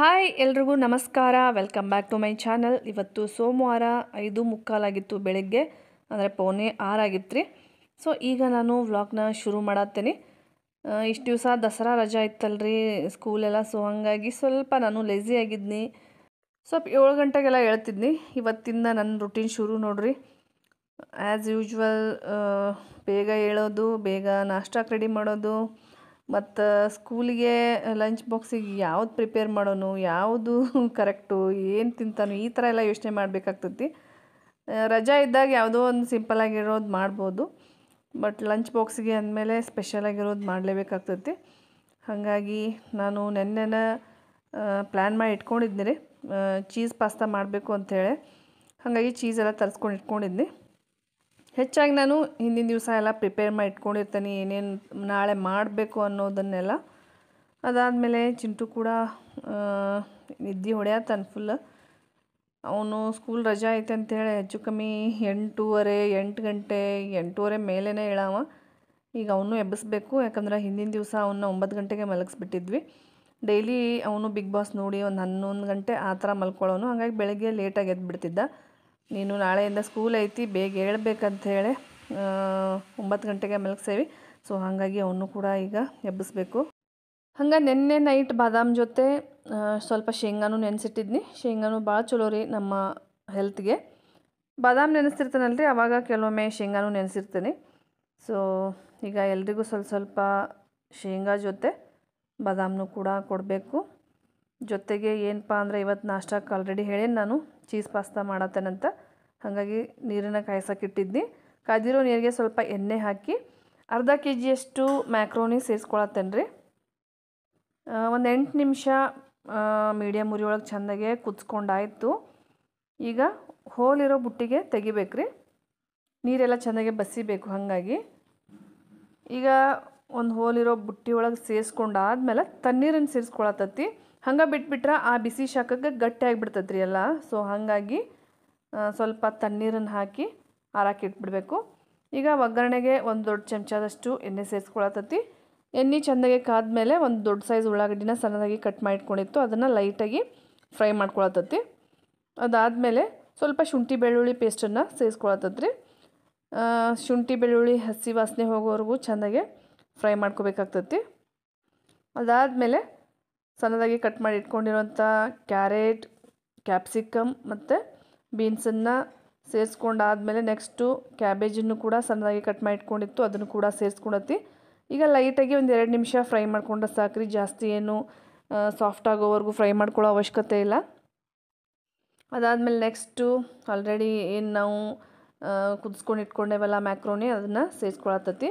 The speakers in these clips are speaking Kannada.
ಹಾಯ್ ಎಲ್ರಿಗೂ ನಮಸ್ಕಾರ welcome back to my channel ಇವತ್ತು ಸೋಮವಾರ ಐದು ಮುಕ್ಕಾಲಾಗಿತ್ತು ಬೆಳಗ್ಗೆ ಅಂದರೆ ಪೌನೆ ಆರಾಗಿತ್ತು ರೀ ಸೊ ಈಗ ನಾನು ವ್ಲಾಗ್ನ ಶುರು ಮಾಡತ್ತೇನೆ ಇಷ್ಟು ದಿವಸ ದಸರಾ ರಜಾ ಇತ್ತಲ್ರಿ ಸ್ಕೂಲೆಲ್ಲ ಸೊ ಹಾಗಾಗಿ ಸ್ವಲ್ಪ ನಾನು ಲೇಝಿ ಆಗಿದ್ನಿ ಸ್ವಲ್ಪ ಏಳು ಗಂಟೆಗೆಲ್ಲ ಹೇಳ್ತಿದ್ನಿ ಇವತ್ತಿಂದ ನನ್ನ ರುಟೀನ್ ಶುರು ನೋಡ್ರಿ ಆ್ಯಸ್ ಯೂಶ್ವಲ್ ಬೇಗ ಹೇಳೋದು ಬೇಗ ನಾಷ್ಟಾಕ್ಕೆ ರೆಡಿ ಮಾಡೋದು ಮತ್ತು ಸ್ಕೂಲಿಗೆ ಲಂಚ್ ಬಾಕ್ಸಿಗೆ ಯಾವ್ದು ಪ್ರಿಪೇರ್ ಮಾಡೋನು ಯಾವುದು ಕರೆಕ್ಟು ಏನು ತಿಂತಾನು ಈ ಥರ ಎಲ್ಲ ಯೋಚನೆ ಮಾಡಬೇಕಾಗ್ತತಿ ರಜಾ ಇದ್ದಾಗ ಯಾವುದೋ ಒಂದು ಆಗಿರೋದು ಮಾಡ್ಬೋದು ಬಟ್ ಲಂಚ್ ಬಾಕ್ಸಿಗೆ ಅಂದಮೇಲೆ ಸ್ಪೆಷಲಾಗಿರೋದು ಮಾಡಲೇಬೇಕಾಗ್ತತಿ ಹಾಗಾಗಿ ನಾನು ನೆನ್ನೆನ ಪ್ಲ್ಯಾನ್ ಮಾಡಿ ಇಟ್ಕೊಂಡಿದ್ದೀನಿ ರೀ ಚೀಸ್ ಪಾಸ್ತಾ ಮಾಡಬೇಕು ಅಂಥೇಳಿ ಹಾಗಾಗಿ ಚೀಸೆಲ್ಲ ತರಿಸ್ಕೊಂಡು ಇಟ್ಕೊಂಡಿದ್ನಿ ಹೆಚ್ಚಾಗಿ ನಾನು ಹಿಂದಿನ ದಿವಸ ಎಲ್ಲ ಪ್ರಿಪೇರ್ ಮಾಡಿ ಇಟ್ಕೊಂಡಿರ್ತೀನಿ ಏನೇನು ನಾಳೆ ಮಾಡಬೇಕು ಅನ್ನೋದನ್ನೆಲ್ಲ ಅದಾದಮೇಲೆ ಚಿಂಟು ಕೂಡ ನಿದ್ದೆ ಹೊಡೆಯತ್ತಾನೆ ಫುಲ್ ಅವನು ಸ್ಕೂಲ್ ರಜಾ ಐತೆ ಅಂತೇಳಿ ಹೆಚ್ಚು ಕಮ್ಮಿ ಎಂಟೂವರೆ ಎಂಟು ಗಂಟೆ ಎಂಟೂವರೆ ಮೇಲೇ ಹೇಳವ ಈಗ ಅವನು ಎಬ್ಬಿಸ್ಬೇಕು ಯಾಕಂದ್ರೆ ಹಿಂದಿನ ದಿವಸ ಅವನ್ನ ಒಂಬತ್ತು ಗಂಟೆಗೆ ಮಲಗಿಸ್ಬಿಟ್ಟಿದ್ವಿ ಡೈಲಿ ಅವನು ಬಿಗ್ ಬಾಸ್ ನೋಡಿ ಒಂದು ಹನ್ನೊಂದು ಗಂಟೆ ಆ ಥರ ಮಲ್ಕೊಳ್ಳೋನು ಹಾಗಾಗಿ ಬೆಳಗ್ಗೆ ಲೇಟಾಗಿ ಎದ್ಬಿಡ್ತಿದ್ದ ನೀನು ನಾಳೆಯಿಂದ ಸ್ಕೂಲ್ ಐತಿ ಬೇಗ ಹೇಳ್ಬೇಕಂತ ಹೇಳಿ ಒಂಬತ್ತು ಗಂಟೆಗೆ ಮಲಗಿಸೇವಿ ಸೊ ಹಾಗಾಗಿ ಅವನು ಕೂಡ ಈಗ ಎಬ್ಬಿಸ್ಬೇಕು ಹಂಗೆ ನಿನ್ನೆ ನೈಟ್ ಬಾದಾಮ್ ಜೊತೆ ಸ್ವಲ್ಪ ಶೇಂಗಾನು ನೆನೆಸಿಟ್ಟಿದ್ನಿ ಶೇಂಗಾನು ಭಾಳ ಚಲೋ ರೀ ನಮ್ಮ ಹೆಲ್ತ್ಗೆ ಬಾದಾಮ್ ನೆನೆಸ್ತಿರ್ತಾನಲ್ಲ ರೀ ಆವಾಗ ಕೆಲವೊಮ್ಮೆ ಶೇಂಗಾನು ನೆನೆಸಿರ್ತೀನಿ ಸೊ ಈಗ ಎಲ್ರಿಗೂ ಸ್ವಲ್ಪ ಸ್ವಲ್ಪ ಶೇಂಗಾ ಜೊತೆ ಬಾದಾಮ್ನು ಕೂಡ ಕೊಡಬೇಕು ಜೊತೆಗೆ ಏನಪ್ಪ ಅಂದರೆ ಇವತ್ತು ನಾಷ್ಟಕ್ಕೆ ಆಲ್ರೆಡಿ ಹೇಳೇನು ನಾನು ಚೀಸ್ ಪಾಸ್ತಾ ಮಾಡತ್ತೇನಂತ ಹಾಗಾಗಿ ನೀರನ್ನು ಕಾಯಿಸೋಕ್ಕಿಟ್ಟಿದ್ನಿ ಕಾದಿರೋ ನೀರಿಗೆ ಸ್ವಲ್ಪ ಎಣ್ಣೆ ಹಾಕಿ ಅರ್ಧ ಕೆ ಜಿಯಷ್ಟು ಮ್ಯಾಕ್ರೋನಿ ಸೇರಿಸ್ಕೊಳತ್ತೇನ್ರಿ ಒಂದು ಎಂಟು ನಿಮಿಷ ಮೀಡಿಯಮ್ ಉರಿ ಒಳಗೆ ಚೆಂದಾಗೆ ಕುದಿಸ್ಕೊಂಡಾಯಿತು ಈಗ ಹೋಲಿರೋ ಬುಟ್ಟಿಗೆ ತೆಗಿಬೇಕ್ರಿ ನೀರೆಲ್ಲ ಚೆನ್ನಾಗಿ ಬಸಿಬೇಕು ಹಾಗಾಗಿ ಈಗ ಒಂದು ಹೋಲಿರೋ ಬುಟ್ಟಿ ಒಳಗೆ ಸೇರಿಸ್ಕೊಂಡಾದ್ಮೇಲೆ ತಣ್ಣೀರನ್ನು ಸೇರಿಸ್ಕೊಳತ್ತತಿ ಹಂಗೆ ಬಿಟ್ಬಿಟ್ರೆ ಆ ಬಿಸಿ ಶಾಖಕ್ಕೆ ಗಟ್ಟಿಯಾಗಿ ಆಗಿಬಿಡ್ತದ್ರಿ ಎಲ್ಲ ಸೊ ಹಾಗಾಗಿ ಸ್ವಲ್ಪ ತಣ್ಣೀರನ್ನು ಹಾಕಿ ಆರಾಕಿ ಇಟ್ಬಿಡ್ಬೇಕು ಈಗ ಒಗ್ಗರಣೆಗೆ ಒಂದು ದೊಡ್ಡ ಚಮಚದಷ್ಟು ಎಣ್ಣೆ ಸೇರಿಸ್ಕೊಳತತಿ ಎಣ್ಣೆ ಚೆಂದಾಗಿ ಕಾದ್ಮೇಲೆ ಒಂದು ದೊಡ್ಡ ಸೈಜ್ ಉಳ್ಳಾಗಡ್ಡಿನ ಸಣ್ಣದಾಗಿ ಕಟ್ ಮಾಡಿಟ್ಕೊಂಡಿತ್ತು ಅದನ್ನು ಲೈಟಾಗಿ ಫ್ರೈ ಮಾಡ್ಕೊಳತತಿ ಅದಾದಮೇಲೆ ಸ್ವಲ್ಪ ಶುಂಠಿ ಬೆಳ್ಳುಳ್ಳಿ ಪೇಸ್ಟನ್ನು ಸೇರಿಸ್ಕೊಳತತ್ರಿ ರೀ ಶುಂಠಿ ಬೆಳ್ಳುಳ್ಳಿ ಹಸಿ ವಾಸನೆ ಹೋಗೋವರೆಗೂ ಚೆಂದಾಗೆ ಫ್ರೈ ಮಾಡ್ಕೋಬೇಕಾಗ್ತತಿ ಅದಾದಮೇಲೆ ಸಣ್ಣದಾಗಿ ಕಟ್ ಮಾಡಿ ಇಟ್ಕೊಂಡಿರೋಂಥ ಕ್ಯಾರೆಟ್ ಕ್ಯಾಪ್ಸಿಕಮ್ ಮತ್ತು ಬೀನ್ಸನ್ನು ಸೇರಿಸ್ಕೊಂಡಾದಮೇಲೆ ನೆಕ್ಸ್ಟು ಕ್ಯಾಬೇಜನ್ನು ಕೂಡ ಸಣ್ಣದಾಗಿ ಕಟ್ ಮಾಡಿ ಇಟ್ಕೊಂಡಿತ್ತು ಅದನ್ನು ಕೂಡ ಸೇರಿಸ್ಕೊಳತ್ತಿ ಈಗ ಲೈಟಾಗಿ ಒಂದು ಎರಡು ನಿಮಿಷ ಫ್ರೈ ಮಾಡಿಕೊಂಡ್ರೆ ಸಾಕ್ರಿ ಜಾಸ್ತಿ ಏನು ಸಾಫ್ಟ್ ಆಗೋವರೆಗೂ ಫ್ರೈ ಮಾಡ್ಕೊಳ್ಳೋ ಅವಶ್ಯಕತೆ ಇಲ್ಲ ಅದಾದಮೇಲೆ ನೆಕ್ಸ್ಟು ಆಲ್ರೆಡಿ ಏನು ನಾವು ಕುದಿಸ್ಕೊಂಡು ಇಟ್ಕೊಂಡೇವಲ್ಲ ಮ್ಯಾಕ್ರೋನಿ ಅದನ್ನು ಸೇರಿಸ್ಕೊಳತ್ತತಿ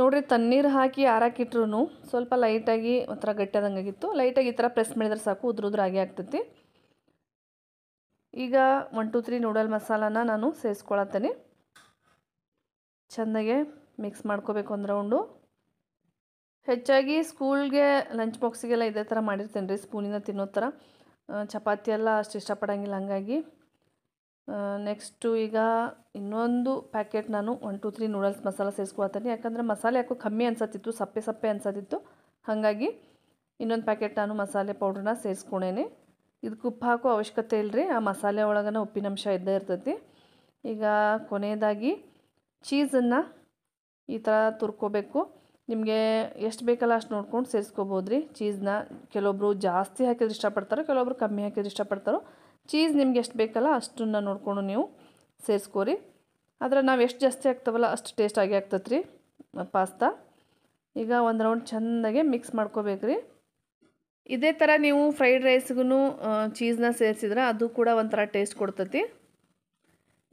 ನೋಡ್ರಿ ತಣ್ಣೀರು ಹಾಕಿ ಆರಾಕಿಟ್ರು ಸ್ವಲ್ಪ ಲೈಟಾಗಿ ಒಂಥರ ಗಟ್ಟಿಯಾದಂಗಾಗಿತ್ತು ಲೈಟಾಗಿ ಈ ಥರ ಪ್ರೆಸ್ ಮಾಡಿದ್ರೆ ಸಾಕು ಉದ್ರ ಉದ್ರಾಗಿ ಆಗ್ತೈತಿ ಈಗ ಒನ್ ಟು ತ್ರೀ ನೂಡಲ್ ಮಸಾಲಾನ ನಾನು ಸೇರಿಸ್ಕೊಳತ್ತೇನೆ ಚೆಂದಾಗೆ ಮಿಕ್ಸ್ ಮಾಡ್ಕೋಬೇಕು ಒಂದು ರೌಂಡು ಹೆಚ್ಚಾಗಿ ಸ್ಕೂಲ್ಗೆ ಲಂಚ್ ಬಾಕ್ಸಿಗೆಲ್ಲ ಇದೇ ಥರ ಮಾಡಿರ್ತೀನಿ ರೀ ಸ್ಪೂನಿಂದ ತಿನ್ನೋ ಥರ ಚಪಾತಿ ಎಲ್ಲ ಅಷ್ಟು ಇಷ್ಟಪಡೋಂಗಿಲ್ಲ ಹಾಗಾಗಿ ನೆಕ್ಸ್ಟು ಈಗ ಇನ್ನೊಂದು ಪ್ಯಾಕೆಟ್ ನಾನು one two three noodles masala ಸೇರಿಸ್ಕೊಳ್ತೀನಿ ಯಾಕಂದರೆ ಮಸಾಲೆ ಯಾಕೋ ಕಮ್ಮಿ ಅನ್ಸತ್ತಿತ್ತು ಸಪ್ಪೆ ಸಪ್ಪೆ ಅನ್ಸತ್ತಿತ್ತು ಹಾಗಾಗಿ ಇನ್ನೊಂದು ಪ್ಯಾಕೆಟ್ ನಾನು ಮಸಾಲೆ ಪೌಡ್ರನ್ನ ಸೇರಿಸ್ಕೊಳೇನೆ ಇದಕ್ಕೆ ಉಪ್ಪು ಹಾಕೋ ಅವಶ್ಯಕತೆ ಇಲ್ಲರಿ ಆ ಮಸಾಲೆ ಒಳಗನ ಉಪ್ಪಿನಂಶ ಇದ್ದೇ ಇರ್ತೈತಿ ಈಗ ಕೊನೆಯದಾಗಿ ಚೀಸನ್ನು ಈ ಥರ ತುರ್ಕೋಬೇಕು ನಿಮಗೆ ಎಷ್ಟು ಬೇಕಲ್ಲ ಅಷ್ಟು ನೋಡ್ಕೊಂಡು ಸೇರಿಸ್ಕೋಬೋದ್ರಿ ಚೀಸನ್ನ ಕೆಲವೊಬ್ರು ಜಾಸ್ತಿ ಹಾಕಿದ್ರೆ ಇಷ್ಟಪಡ್ತಾರೋ ಕೆಲವೊಬ್ರು ಕಮ್ಮಿ ಹಾಕಿದ್ರೆ ಇಷ್ಟಪಡ್ತಾರೋ ಚೀಸ್ ನಿಮ್ಗೆ ಎಷ್ಟು ಬೇಕಲ್ಲ ಅಷ್ಟನ್ನು ನೋಡಿಕೊಂಡು ನೀವು ಸೇರಿಸ್ಕೋರಿ ಆದರೆ ನಾವು ಎಷ್ಟು ಜಾಸ್ತಿ ಆಗ್ತವಲ್ಲ ಅಷ್ಟು ಟೇಸ್ಟ್ ಆಗಿ ರೀ ಪಾಸ್ತಾ ಈಗ ಒಂದು ರೌಂಡ್ ಚೆಂದಾಗೆ ಮಿಕ್ಸ್ ಮಾಡ್ಕೋಬೇಕ್ರಿ ಇದೇ ಥರ ನೀವು ಫ್ರೈಡ್ ರೈಸ್ಗೂ ಚೀಸ್ನ ಸೇರಿಸಿದ್ರೆ ಅದು ಕೂಡ ಒಂಥರ ಟೇಸ್ಟ್ ಕೊಡ್ತತಿ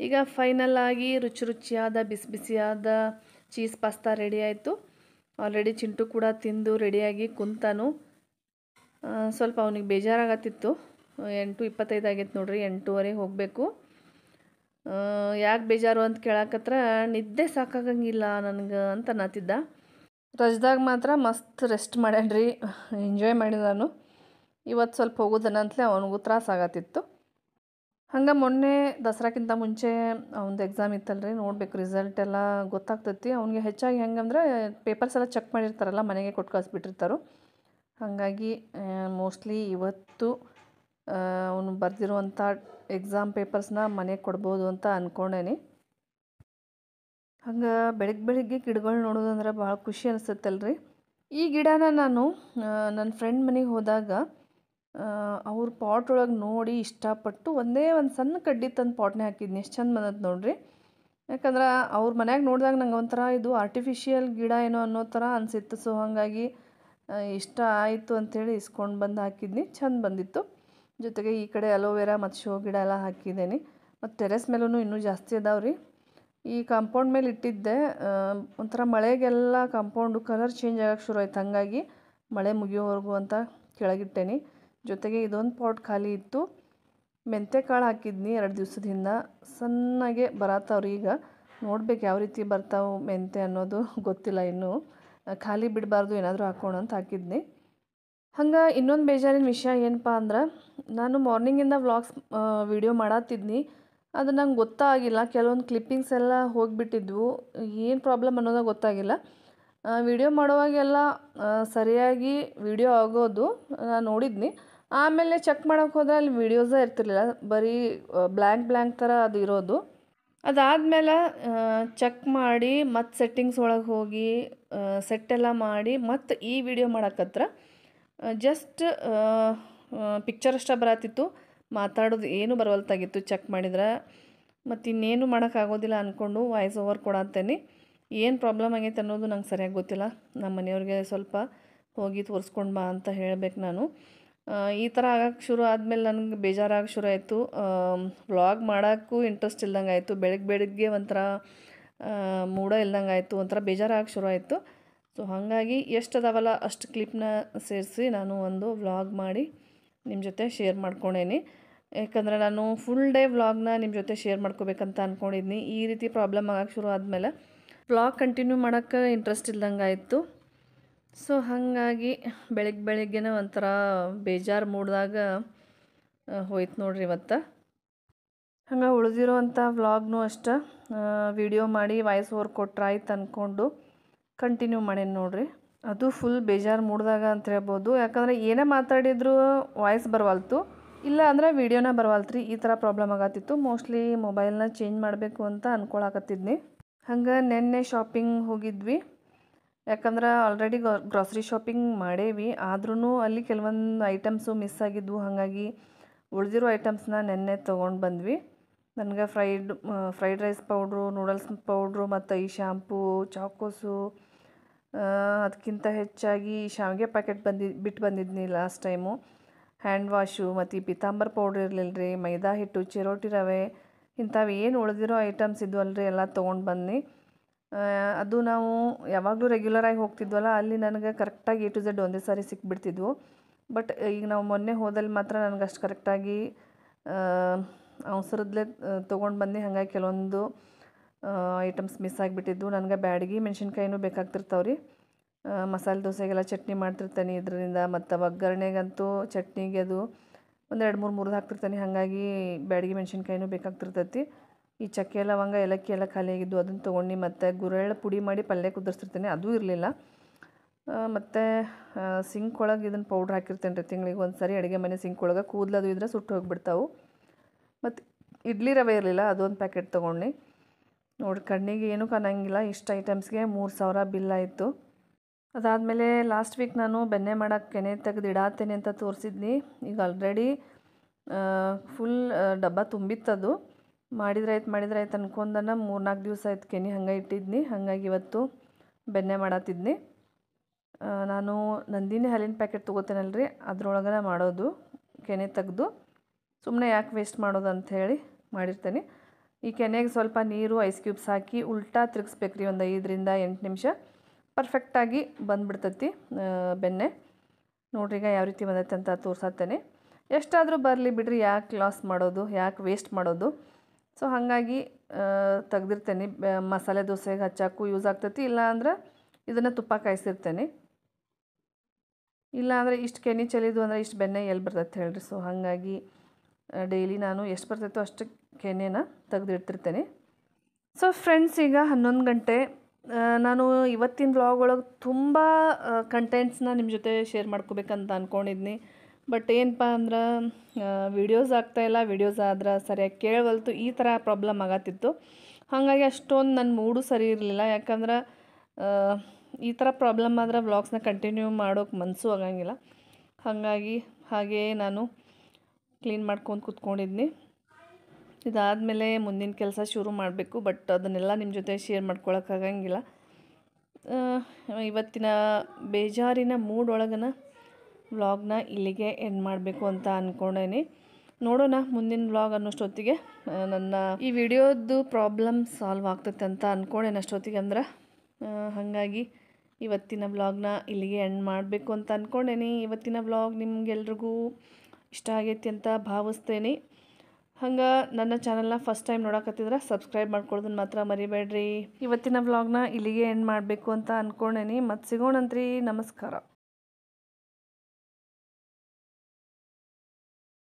ಈಗ ಫೈನಲ್ ಆಗಿ ರುಚಿ ರುಚಿಯಾದ ಬಿಸಿ ಬಿಸಿಯಾದ ಚೀಸ್ ಪಾಸ್ತಾ ರೆಡಿ ಆಯಿತು ಆಲ್ರೆಡಿ ಚಿಂಟು ಕೂಡ ತಿಂದು ರೆಡಿಯಾಗಿ ಕುಂತಾನು ಸ್ವಲ್ಪ ಅವನಿಗೆ ಬೇಜಾರಾಗತ್ತಿತ್ತು ಎಂಟು ಇಪ್ಪತ್ತೈದು ಆಗೈತೆ ನೋಡ್ರಿ ಎಂಟೂವರೆ ಹೋಗಬೇಕು ಯಾಕೆ ಬೇಜಾರು ಅಂತ ಕೇಳಕತ್ರ ನಿದ್ದೆ ಸಾಕಾಗಂಗಿಲ್ಲ ನನಗೆ ಅಂತ ಅನ್ನತ್ತಿದ್ದ ರಜದಾಗ ಮಾತ್ರ ಮಸ್ತ್ ರೆಸ್ಟ್ ಮಾಡ್ಯಾನ್ರಿ ಎಂಜಾಯ್ ಮಾಡಿದ ನಾನು ಇವತ್ತು ಸ್ವಲ್ಪ ಹೋಗೋದನ್ನಂತಲೇ ಅವನಿಗೂ ಆಗತ್ತಿತ್ತು ಹಂಗೆ ಮೊನ್ನೆ ದಸರಾಕ್ಕಿಂತ ಮುಂಚೆ ಅವನದು ಎಕ್ಸಾಮ್ ಇತ್ತಲ್ರಿ ನೋಡಬೇಕು ರಿಸಲ್ಟ್ ಎಲ್ಲ ಗೊತ್ತಾಗ್ತೈತಿ ಅವ್ನಿಗೆ ಹೆಚ್ಚಾಗಿ ಹೆಂಗಂದ್ರೆ ಪೇಪರ್ಸ್ ಎಲ್ಲ ಚೆಕ್ ಮಾಡಿರ್ತಾರಲ್ಲ ಮನೆಗೆ ಕೊಟ್ಟು ಕಳಿಸ್ಬಿಟ್ಟಿರ್ತಾರೋ ಹಾಗಾಗಿ ಮೋಸ್ಟ್ಲಿ ಇವತ್ತು ಅವನು ಬರೆದಿರುವಂಥ ಎಕ್ಸಾಮ್ ಪೇಪರ್ಸ್ನ ಮನೆಗೆ ಕೊಡ್ಬೋದು ಅಂತ ಅಂದ್ಕೊಂಡೇನಿ ಹಂಗೆ ಬೆಳಗ್ಗೆ ಬೆಳಗ್ಗೆ ಗಿಡಗಳು ನೋಡೋದಂದ್ರೆ ಭಾಳ ಖುಷಿ ಅನಿಸುತ್ತಲ್ರಿ ಈ ಗಿಡನ ನಾನು ನನ್ನ ಫ್ರೆಂಡ್ ಮನೆಗೆ ಹೋದಾಗ ಅವ್ರ ಪಾಟ್ ಒಳಗೆ ನೋಡಿ ಇಷ್ಟಪಟ್ಟು ಒಂದೇ ಒಂದು ಸಣ್ಣ ಕಡ್ಡಿ ತಂದು ಪಾಟ್ನೇ ಹಾಕಿದ್ನಿ ಎಷ್ಟು ಚಂದ ಬಂದದ್ದು ನೋಡಿರಿ ಯಾಕಂದ್ರೆ ಅವ್ರ ಮನ್ಯಾಗ ನೋಡಿದಾಗ ನಂಗೆ ಒಂಥರ ಇದು ಆರ್ಟಿಫಿಷಿಯಲ್ ಗಿಡ ಏನೋ ಅನ್ನೋ ಥರ ಅನಿಸಿತ್ತು ಸೊ ಹಾಗಾಗಿ ಇಷ್ಟ ಆಯಿತು ಅಂಥೇಳಿ ಇಸ್ಕೊಂಡು ಬಂದು ಹಾಕಿದ್ನಿ ಚಂದ ಬಂದಿತ್ತು ಜೊತೆಗೆ ಈ ಕಡೆ ಅಲೋವೆರಾ ಮತ್ತು ಶೋ ಗಿಡ ಎಲ್ಲ ಹಾಕಿದ್ದೀನಿ ಮತ್ತು ಟೆರೆಸ್ ಮೇಲೂ ಇನ್ನೂ ಜಾಸ್ತಿ ಅದಾವೆ ರೀ ಈ ಕಾಂಪೌಂಡ್ ಮೇಲೆ ಇಟ್ಟಿದ್ದೆ ಒಂಥರ ಮಳೆಗೆಲ್ಲ ಕಾಂಪೌಂಡು ಕಲರ್ ಚೇಂಜ್ ಆಗೋಕ್ಕೆ ಶುರು ಆಯ್ತು ಹಾಗಾಗಿ ಮಳೆ ಮುಗಿಯೋವರೆಗೂ ಅಂತ ಕೆಳಗಿಟ್ಟೇನಿ ಜೊತೆಗೆ ಇದೊಂದು ಪಾಟ್ ಖಾಲಿ ಇತ್ತು ಮೆಂತೆ ಕಾಳು ಹಾಕಿದ್ನಿ ಎರಡು ದಿವಸದಿಂದ ಸಣ್ಣಗೆ ಬರತ್ತವ್ರಿ ಈಗ ನೋಡ್ಬೇಕು ಯಾವ ರೀತಿ ಬರ್ತಾವೆ ಮೆಂತೆ ಅನ್ನೋದು ಗೊತ್ತಿಲ್ಲ ಇನ್ನೂ ಖಾಲಿ ಬಿಡಬಾರ್ದು ಏನಾದರೂ ಹಾಕೋಣ ಅಂತ ಹಾಕಿದ್ನಿ ಹಂಗೆ ಇನ್ನೊಂದು ಬೇಜಾರಿನ ವಿಷಯ ಏನಪ್ಪ ಅಂದ್ರೆ ನಾನು ಮಾರ್ನಿಂಗಿಂದ ವ್ಲಾಗ್ಸ್ ವೀಡಿಯೋ ಮಾಡತ್ತಿದ್ನಿ ಅದು ನಂಗೆ ಗೊತ್ತಾಗಿಲ್ಲ ಕೆಲವೊಂದು ಕ್ಲಿಪ್ಪಿಂಗ್ಸ್ ಎಲ್ಲ ಹೋಗಿಬಿಟ್ಟಿದ್ವು ಏನು ಪ್ರಾಬ್ಲಮ್ ಅನ್ನೋದು ಗೊತ್ತಾಗಿಲ್ಲ ವಿಡಿಯೋ ಮಾಡೋವಾಗೆಲ್ಲ ಸರಿಯಾಗಿ ವಿಡಿಯೋ ಆಗೋದು ನಾನು ನೋಡಿದ್ನಿ ಆಮೇಲೆ ಚೆಕ್ ಮಾಡೋಕ್ಕೆ ಹೋದರೆ ಅಲ್ಲಿ ವೀಡಿಯೋಸೇ ಇರ್ತಿರ್ಲಿಲ್ಲ ಬರೀ ಬ್ಲ್ಯಾಂಕ್ ಬ್ಲ್ಯಾಂಕ್ ಥರ ಅದು ಇರೋದು ಅದಾದಮೇಲೆ ಚೆಕ್ ಮಾಡಿ ಮತ್ತು ಸೆಟ್ಟಿಂಗ್ಸ್ ಒಳಗೆ ಹೋಗಿ ಸೆಟ್ಟೆಲ್ಲ ಮಾಡಿ ಮತ್ತು ಈ ವಿಡಿಯೋ ಮಾಡೋಕ್ಕತ್ರ ಜಸ್ಟ್ ಪಿಕ್ಚರ್ ಅಷ್ಟೇ ಬರತ್ತಿತ್ತು ಮಾತಾಡೋದು ಏನು ಬರವಲ್ತಾಗಿತ್ತು ಚೆಕ್ ಮಾಡಿದ್ರೆ ಮತ್ತು ಇನ್ನೇನು ಮಾಡೋಕ್ಕಾಗೋದಿಲ್ಲ ಅಂದ್ಕೊಂಡು ವಾಯ್ಸ್ ಓವರ್ ಕೊಡತ್ತೇನೆ ಏನು ಪ್ರಾಬ್ಲಮ್ ಆಗೈತೆ ಅನ್ನೋದು ನಂಗೆ ಸರಿಯಾಗಿ ಗೊತ್ತಿಲ್ಲ ನಮ್ಮ ಮನೆಯವ್ರಿಗೆ ಸ್ವಲ್ಪ ಹೋಗಿ ತೋರಿಸ್ಕೊಂಡು ಬಾ ಅಂತ ಹೇಳಬೇಕು ನಾನು ಈ ಥರ ಆಗಕ್ಕೆ ಶುರು ಆದಮೇಲೆ ನನಗೆ ಬೇಜಾರಾಗಿ ಶುರು ಆಯಿತು ವ್ಲಾಗ್ ಮಾಡೋಕ್ಕೂ ಇಂಟ್ರೆಸ್ಟ್ ಇಲ್ದಂಗೆ ಆಯಿತು ಬೆಳಗ್ಗೆ ಬೆಳಗ್ಗೆ ಒಂಥರ ಮೂಡ ಇಲ್ದಂಗೆ ಆಯಿತು ಒಂಥರ ಬೇಜಾರಾಗಿ ಶುರು ಆಯಿತು ಸೊ ಹಾಗಾಗಿ ಎಷ್ಟು ಅದಾವಲ್ಲ ಅಷ್ಟು ಕ್ಲಿಪ್ನ ಸೇರಿಸಿ ನಾನು ಒಂದು ವ್ಲಾಗ್ ಮಾಡಿ ನಿಮ್ಮ ಜೊತೆ ಶೇರ್ ಮಾಡ್ಕೊಂಡೇನಿ ಯಾಕಂದರೆ ನಾನು ಫುಲ್ ಡೇ ವ್ಲಾಗ್ನ ನಿಮ್ಮ ಜೊತೆ ಶೇರ್ ಮಾಡ್ಕೋಬೇಕಂತ ಅಂದ್ಕೊಂಡಿದ್ನಿ ಈ ರೀತಿ ಪ್ರಾಬ್ಲಮ್ ಆಗಕ್ಕೆ ಶುರು ಆದಮೇಲೆ ವ್ಲಾಗ್ ಕಂಟಿನ್ಯೂ ಮಾಡೋಕ್ಕೆ ಇಂಟ್ರೆಸ್ಟ್ ಇಲ್ದಂಗೆ ಆಯಿತು ಸೊ ಹಾಗಾಗಿ ಬೆಳಗ್ಗೆ ಬೆಳಗ್ಗೆನೇ ಒಂಥರ ಬೇಜಾರು ಮೂಡ್ದಾಗ ಹೋಯ್ತು ನೋಡ್ರಿ ಇವತ್ತು ಹಂಗೆ ಉಳಿದಿರೋವಂಥ ವ್ಲಾಗ್ನು ಅಷ್ಟೆ ವಿಡಿಯೋ ಮಾಡಿ ವಾಯ್ಸ್ ಓವರ್ ಕೊಟ್ರಾಯ್ತು ಅಂದ್ಕೊಂಡು ಕಂಟಿನ್ಯೂ ಮಾಡೇನಿ ನೋಡಿರಿ ಅದು ಫುಲ್ ಬೇಜಾರು ಮೂಡ್ದಾಗ ಅಂತ ಹೇಳ್ಬೋದು ಯಾಕಂದರೆ ಏನೇ ಮಾತಾಡಿದ್ರು ವಾಯ್ಸ್ ಬರವಲ್ತು ಇಲ್ಲ ಅಂದ್ರೆ ವೀಡಿಯೋನ ಬರವಲ್ತು ರೀ ಈ ಥರ ಪ್ರಾಬ್ಲಮ್ ಆಗತ್ತಿತ್ತು ಮೋಸ್ಟ್ಲಿ ಮೊಬೈಲ್ನ ಚೇಂಜ್ ಮಾಡಬೇಕು ಅಂತ ಅಂದ್ಕೊಳಕತ್ತಿದ್ನಿ ಹಂಗೆ ನೆನ್ನೆ ಶಾಪಿಂಗ್ ಹೋಗಿದ್ವಿ ಯಾಕಂದ್ರೆ ಆಲ್ರೆಡಿ ಗ್ರಾಸರಿ ಶಾಪಿಂಗ್ ಮಾಡೇವಿ ಆದ್ರೂ ಅಲ್ಲಿ ಕೆಲವೊಂದು ಐಟಮ್ಸು ಮಿಸ್ ಆಗಿದ್ವು ಹಾಗಾಗಿ ಉಳಿದಿರೋ ಐಟಮ್ಸ್ನ ನೆನ್ನೆ ತೊಗೊಂಡು ಬಂದ್ವಿ ನನಗೆ fried fried rice powder noodles powder ಮತ್ತು ಈ ಶ್ಯಾಂಪೂ ಚಾಕೋಸು ಅದಕ್ಕಿಂತ ಹೆಚ್ಚಾಗಿ ಶಾವಿಗೆ ಪ್ಯಾಕೆಟ್ ಬಂದಿ ಬಿಟ್ಟು ಬಂದಿದ್ನಿ ಲಾಸ್ಟ್ ಟೈಮು ಹ್ಯಾಂಡ್ ವಾಶು ಮತ್ತು ಈ ಪೌಡ್ರ್ ಇರಲಿಲ್ಲ ರೀ ಮೈದಾ ಹಿಟ್ಟು ಚಿರೋಟಿ ರವೆ ಇಂಥವು ಏನು ಉಳಿದಿರೋ ಐಟಮ್ಸ್ ರೀ ಎಲ್ಲ ತೊಗೊಂಡು ಬನ್ನಿ ಅದು ನಾವು ಯಾವಾಗಲೂ ರೆಗ್ಯುಲರಾಗಿ ಹೋಗ್ತಿದ್ವಲ್ಲ ಅಲ್ಲಿ ನನಗೆ ಕರೆಕ್ಟಾಗಿ ಎ ಟು ಝಡ್ ಒಂದೇ ಸಾರಿ ಸಿಕ್ಬಿಡ್ತಿದ್ವು ಬಟ್ ಈಗ ನಾವು ಮೊನ್ನೆ ಹೋದಲ್ಲಿ ಮಾತ್ರ ನನಗೆ ಅಷ್ಟು ಕರೆಕ್ಟಾಗಿ ಅವಸರದಲ್ಲೇ ತೊಗೊಂಡು ಬಂದು ಹಾಗಾಗಿ ಕೆಲವೊಂದು ಐಟಮ್ಸ್ ಮಿಸ್ ಆಗಿಬಿಟ್ಟಿದ್ದು ನನಗೆ ಬ್ಯಾಡಗಿ ಮೆಣಸಿನ್ಕಾಯಿನೂ ಬೇಕಾಗ್ತಿರ್ತಾವೆ ರೀ ಮಸಾಲೆ ದೋಸೆಗೆಲ್ಲ ಚಟ್ನಿ ಮಾಡ್ತಿರ್ತಾನೆ ಇದರಿಂದ ಮತ್ತು ಒಗ್ಗರಣೆಗಂತೂ ಚಟ್ನಿಗೆ ಅದು ಒಂದು ಎರಡು ಮೂರು ಮುರಿದು ಹಾಕ್ತಿರ್ತಾನೆ ಹಾಗಾಗಿ ಬ್ಯಾಡಗಿ ಮೆಣಸಿನ್ಕಾಯಿನೂ ಬೇಕಾಗ್ತಿರ್ತೈತಿ ಈ ಚಕ್ಕೆ ಲವಂಗ ಏಲಕ್ಕಿ ಎಲ್ಲ ಖಾಲಿಯಾಗಿದ್ದು ಅದನ್ನು ತೊಗೊಂಡು ಮತ್ತು ಗುರೆಳ್ಳು ಪುಡಿ ಮಾಡಿ ಪಲ್ಯ ಕುದಿಸ್ತಿರ್ತೀನಿ ಅದು ಇರಲಿಲ್ಲ ಮತ್ತು ಸಿಂಕ್ ಒಳಗೆ ಇದನ್ನು ಪೌಡ್ರ್ ಹಾಕಿರ್ತೇನೆ ರೀ ತಿಂಗಳಿಗೆ ಒಂದು ಸಾರಿ ಅಡುಗೆ ಮನೆ ಸಿಂಕ್ ಒಳಗೆ ಕೂದಲದು ಇದ್ರೆ ಸುಟ್ಟು ಹೋಗಿಬಿಡ್ತಾವೆ ಮತ್ತು ಇಡ್ಲಿ ರವೆ ಇರಲಿಲ್ಲ ಅದೊಂದು ಪ್ಯಾಕೆಟ್ ತೊಗೊಂಡು ನೋಡಿ ಕಣ್ಣಿಗೆ ಏನೂ ಕಾಣಂಗಿಲ್ಲ ಇಷ್ಟು ಐಟಮ್ಸ್ಗೆ ಮೂರು ಸಾವಿರ ಬಿಲ್ ಆಯಿತು ಅದಾದಮೇಲೆ ಲಾಸ್ಟ್ ವೀಕ್ ನಾನು ಬೆಣ್ಣೆ ಮಾಡೋಕ್ಕೆ ಕೆನೆ ಇಡಾತೇನೆ ಅಂತ ತೋರಿಸಿದ್ನಿ ಈಗ ಆಲ್ರೆಡಿ ಫುಲ್ ಡಬ್ಬ ತುಂಬಿತ್ತದು ಮಾಡಿದ್ರಾಯ್ತು ಮಾಡಿದ್ರಾಯ್ತು ಅನ್ಕೊಂಡನ ನಾಲ್ಕು ದಿವಸ ಆಯ್ತು ಕೆನೆ ಹಂಗೆ ಇಟ್ಟಿದ್ನಿ ಹಾಗಾಗಿ ಇವತ್ತು ಬೆಣ್ಣೆ ಮಾಡತ್ತಿದ್ನಿ ನಾನು ನಂದಿನಿ ಹಾಲಿನ ಪ್ಯಾಕೆಟ್ ತೊಗೋತೇನಲ್ರಿ ಅದ್ರೊಳಗನ ಮಾಡೋದು ಕೆನೆ ತೆಗೆದು ಸುಮ್ಮನೆ ಯಾಕೆ ವೇಸ್ಟ್ ಮಾಡೋದು ಅಂಥೇಳಿ ಮಾಡಿರ್ತೇನೆ ಈ ಕೆನೆಗೆ ಸ್ವಲ್ಪ ನೀರು ಐಸ್ ಕ್ಯೂಬ್ಸ್ ಹಾಕಿ ಉಲ್ಟಾ ತಿರುಗಿಸ್ಬೇಕು ರೀ ಒಂದು ಐದರಿಂದ ಎಂಟು ನಿಮಿಷ ಪರ್ಫೆಕ್ಟಾಗಿ ಬಂದುಬಿಡ್ತೈತಿ ಬೆನ್ನೆ ನೋಡ್ರಿ ಈಗ ಯಾವ ರೀತಿ ಬಂದೈತೆ ಅಂತ ತೋರ್ಸತ್ತೇನೆ ಎಷ್ಟಾದರೂ ಬರಲಿ ಬಿಡ್ರಿ ಯಾಕೆ ಲಾಸ್ ಮಾಡೋದು ಯಾಕೆ ವೇಸ್ಟ್ ಮಾಡೋದು ಸೊ ಹಾಗಾಗಿ ತೆಗ್ದಿರ್ತೇನೆ ಮಸಾಲೆ ದೋಸೆಗೆ ಹಚ್ಚಾಕು ಯೂಸ್ ಆಗ್ತೈತಿ ಇಲ್ಲಾಂದ್ರೆ ಇದನ್ನು ತುಪ್ಪ ಕಾಯಿಸಿರ್ತೇನೆ ಇಲ್ಲಾಂದರೆ ಇಷ್ಟು ಕೆನೆ ಚೆಲ್ಲಿದ್ದು ಅಂದರೆ ಇಷ್ಟು ಬೆನ್ನೆ ಎಲ್ಲಿ ಬರ್ತೈತೆ ಹೇಳ್ರಿ ಸೊ ಹಾಗಾಗಿ ಡೈಲಿ ನಾನು ಎಷ್ಟು ಬರ್ತೈತೋ ಅಷ್ಟಕ್ಕೆ ಕೆನೆನ ತೆಗೆದಿಡ್ತಿರ್ತೇನೆ ಸೊ ಫ್ರೆಂಡ್ಸ್ ಈಗ ಹನ್ನೊಂದು ಗಂಟೆ ನಾನು ಇವತ್ತಿನ ಬ್ಲಾಗ್ ಒಳಗೆ ತುಂಬ ಕಂಟೆಂಟ್ಸ್ನ ನಿಮ್ಮ ಜೊತೆ ಶೇರ್ ಮಾಡ್ಕೋಬೇಕಂತ ಅಂದ್ಕೊಂಡಿದ್ನಿ ಬಟ್ ಏನಪ್ಪ ಅಂದ್ರೆ ವೀಡಿಯೋಸ್ ಆಗ್ತಾಯಿಲ್ಲ ವೀಡಿಯೋಸ್ ಆದ್ರೆ ಸರಿಯಾಗಿ ಕೇಳವಲ್ತು ಈ ಥರ ಪ್ರಾಬ್ಲಮ್ ಆಗತ್ತಿತ್ತು ಹಾಗಾಗಿ ಅಷ್ಟೊಂದು ನನ್ನ ಮೂಡು ಸರಿ ಇರಲಿಲ್ಲ ಯಾಕಂದ್ರೆ ಈ ಥರ ಪ್ರಾಬ್ಲಮ್ ಆದ್ರೆ ವ್ಲಾಗ್ಸ್ನ ಕಂಟಿನ್ಯೂ ಮಾಡೋಕೆ ಮನಸ್ಸು ಆಗಂಗಿಲ್ಲ ಹಾಗಾಗಿ ಹಾಗೆಯೇ ನಾನು ಕ್ಲೀನ್ ಮಾಡ್ಕೊಂಡು ಕೂತ್ಕೊಂಡಿದ್ನಿ ಇದಾದಮೇಲೆ ಮುಂದಿನ ಕೆಲಸ ಶುರು ಮಾಡಬೇಕು ಬಟ್ ಅದನ್ನೆಲ್ಲ ನಿಮ್ಮ ಜೊತೆ ಶೇರ್ ಮಾಡ್ಕೊಳಕ್ಕಾಗಂಗಿಲ್ಲ ಇವತ್ತಿನ ಬೇಜಾರಿನ ಮೂಡ್ ಒಳಗನ ವ್ಲಾಗ್ನ ಇಲ್ಲಿಗೆ ಎಂಡ್ ಮಾಡಬೇಕು ಅಂತ ಅಂದ್ಕೊಂಡೇನಿ ನೋಡೋಣ ಮುಂದಿನ ವ್ಲಾಗ್ ಅನ್ನೋಷ್ಟೊತ್ತಿಗೆ ನನ್ನ ಈ ವಿಡಿಯೋದು ಪ್ರಾಬ್ಲಮ್ ಸಾಲ್ವ್ ಆಗ್ತೈತೆ ಅಂತ ಅಂದ್ಕೊಂಡೇನೆ ಅಷ್ಟೊತ್ತಿಗೆ ಅಂದ್ರೆ ಹಾಗಾಗಿ ಇವತ್ತಿನ ವ್ಲಾಗ್ನ ಇಲ್ಲಿಗೆ ಎಂಡ್ ಮಾಡಬೇಕು ಅಂತ ಅಂದ್ಕೊಂಡೇನಿ ಇವತ್ತಿನ ವ್ಲಾಗ್ ನಿಮಗೆಲ್ರಿಗೂ ಇಷ್ಟ ಆಗೈತಿ ಅಂತ ಭಾವಿಸ್ತೇನೆ ಹಂಗೆ ನನ್ನ ಚಾನಲ್ನ ಫಸ್ಟ್ ಟೈಮ್ ನೋಡಕತ್ತಿದ್ರೆ ಸಬ್ಸ್ಕ್ರೈಬ್ ಮಾಡ್ಕೊಳ್ಳೋದನ್ನ ಮಾತ್ರ ಮರಿಬೇಡ್ರಿ ಇವತ್ತಿನ ವ್ಲಾಗ್ನ ಇಲ್ಲಿಗೆ ಎಂಡ್ ಮಾಡಬೇಕು ಅಂತ ಅಂದ್ಕೊಂಡೇನಿ ಮತ್ತು ಸಿಗೋಣಂತ್ರಿ ನಮಸ್ಕಾರ